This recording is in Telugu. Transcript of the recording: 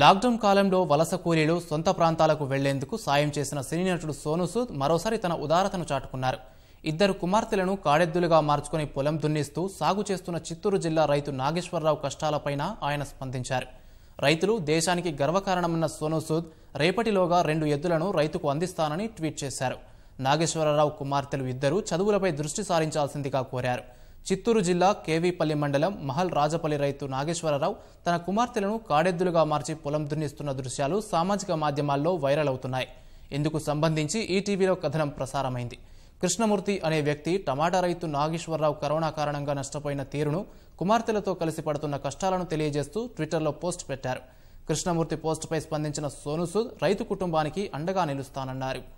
లాక్డౌన్ కాలంలో వలస కూలీలు సొంత ప్రాంతాలకు వెళ్లేందుకు సాయం చేసిన సినీ నటుడు సోనుసూద్ మరోసారి తన ఉదారతను చాటుకున్నారు ఇద్దరు కుమార్తెలను కాడెద్దులుగా మార్చుకుని పొలం దున్నిస్తూ సాగు చేస్తున్న చిత్తూరు జిల్లా రైతు నాగేశ్వరరావు కష్టాలపైన ఆయన స్పందించారు రైతులు దేశానికి గర్వకారణమన్న సోనుసూద్ రేపటిలోగా రెండు ఎద్దులను రైతుకు అందిస్తానని ట్వీట్ చేశారు నాగేశ్వరరావు కుమార్తెలు ఇద్దరు చదువులపై దృష్టి సారించాల్సిందిగా కోరారు చిత్తూరు జిల్లా కేవీపల్లి మండలం మహల్ రాజపల్లి రైతు నాగేశ్వరరావు తన కుమార్తెలను కాడెద్దులుగా మార్చి పొలం దున్నిస్తున్న దృశ్యాలు సామాజిక మాధ్యమాల్లో వైరల్ అవుతున్నాయి ఇందుకు సంబంధించి ఈటీవీలో కథనం ప్రసారమైంది కృష్ణమూర్తి అనే వ్యక్తి టమాటా రైతు నాగేశ్వరరావు కరోనా కారణంగా నష్టపోయిన తీరును కుమార్తెలతో కలిసి పడుతున్న కష్టాలను తెలియజేస్తూ ట్విట్టర్లో పోస్ట్ పెట్టారు కృష్ణమూర్తి పోస్టుపై స్పందించిన సోనుసూద్ రైతు కుటుంబానికి అండగా నిలుస్తానన్నారు